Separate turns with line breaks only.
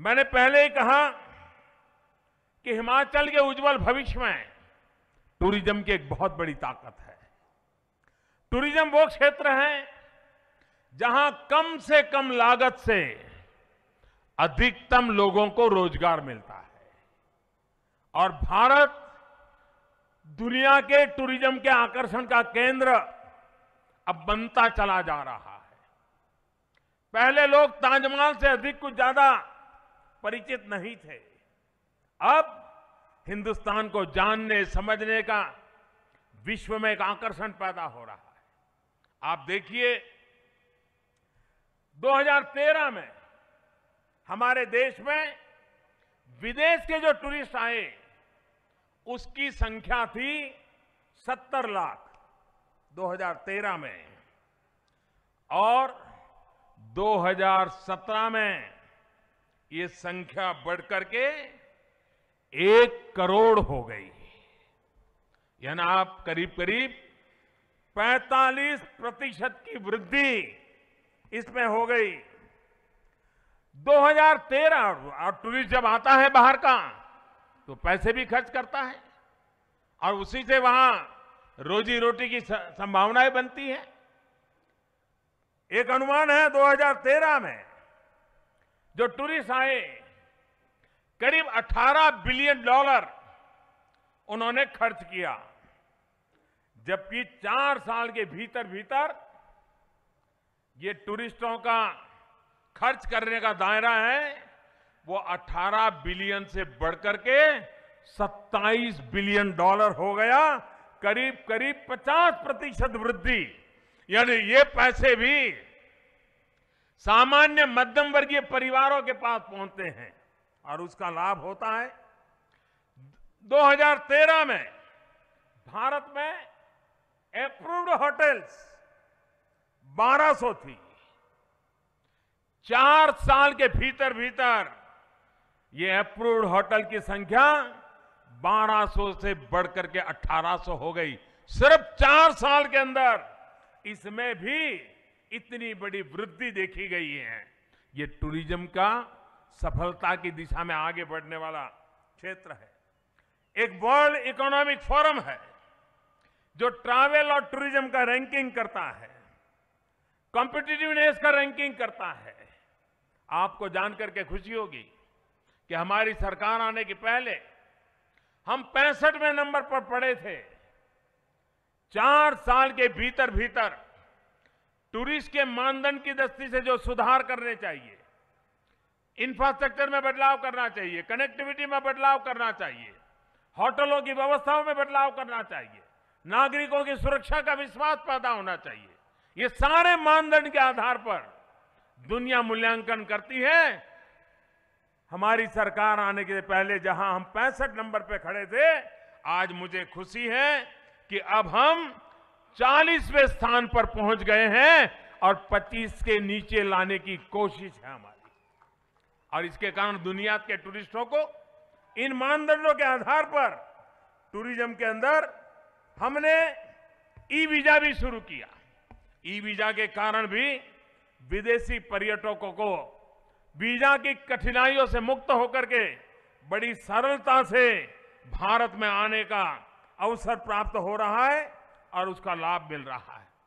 मैंने पहले ही कहा कि हिमाचल के उज्जवल भविष्य में टूरिज्म की एक बहुत बड़ी ताकत है टूरिज्म वो क्षेत्र है जहां कम से कम लागत से अधिकतम लोगों को रोजगार मिलता है और भारत दुनिया के टूरिज्म के आकर्षण का केंद्र अब बनता चला जा रहा है पहले लोग ताजमहल से अधिक कुछ ज्यादा परिचित नहीं थे अब हिंदुस्तान को जानने समझने का विश्व में एक आकर्षण पैदा हो रहा है आप देखिए 2013 में हमारे देश में विदेश के जो टूरिस्ट आए उसकी संख्या थी 70 लाख 2013 में और 2017 में ये संख्या बढ़कर के एक करोड़ हो गई यानी आप करीब करीब 45 प्रतिशत की वृद्धि इसमें हो गई 2013 और टूरिस्ट जब आता है बाहर का तो पैसे भी खर्च करता है और उसी से वहां रोजी रोटी की संभावनाएं बनती है एक अनुमान है 2013 में जो टूरिस्ट आए करीब 18 बिलियन डॉलर उन्होंने खर्च किया जबकि चार साल के भीतर भीतर ये टूरिस्टों का खर्च करने का दायरा है वो 18 बिलियन से बढ़कर के 27 बिलियन डॉलर हो गया करीब करीब 50 प्रतिशत वृद्धि यानी ये पैसे भी सामान्य मध्यम वर्गीय परिवारों के पास पहुंचते हैं और उसका लाभ होता है 2013 में भारत में अप्रूव्ड होटल्स 1200 थी चार साल के भीतर भीतर ये अप्रूव्ड होटल की संख्या 1200 से बढ़कर के 1800 हो गई सिर्फ चार साल के अंदर इसमें भी इतनी बड़ी वृद्धि देखी गई है ये टूरिज्म का सफलता की दिशा में आगे बढ़ने वाला क्षेत्र है एक वर्ल्ड इकोनॉमिक फोरम है जो ट्रैवल और टूरिज्म का रैंकिंग करता है कॉम्पिटिटिवनेस का रैंकिंग करता है आपको जानकर के खुशी होगी कि हमारी सरकार आने के पहले हम पैंसठवें नंबर पर पड़े थे चार साल के भीतर भीतर टूरिस्ट के मानदंड की दृष्टि से जो सुधार करने चाहिए इंफ्रास्ट्रक्चर में बदलाव करना चाहिए कनेक्टिविटी में बदलाव करना चाहिए होटलों की व्यवस्थाओं में बदलाव करना चाहिए नागरिकों की सुरक्षा का विश्वास पैदा होना चाहिए ये सारे मानदंड के आधार पर दुनिया मूल्यांकन करती है हमारी सरकार आने के पहले जहां हम पैंसठ नंबर पर खड़े थे आज मुझे खुशी है कि अब हम चालीसवें स्थान पर पहुंच गए हैं और 25 के नीचे लाने की कोशिश है हमारी और इसके कारण दुनिया के टूरिस्टों को इन मानदंडों के आधार पर टूरिज्म के अंदर हमने ई वीजा भी शुरू किया ई वीजा के कारण भी विदेशी पर्यटकों को वीजा की कठिनाइयों से मुक्त होकर के बड़ी सरलता से भारत में आने का अवसर प्राप्त हो रहा है और उसका लाभ मिल रहा है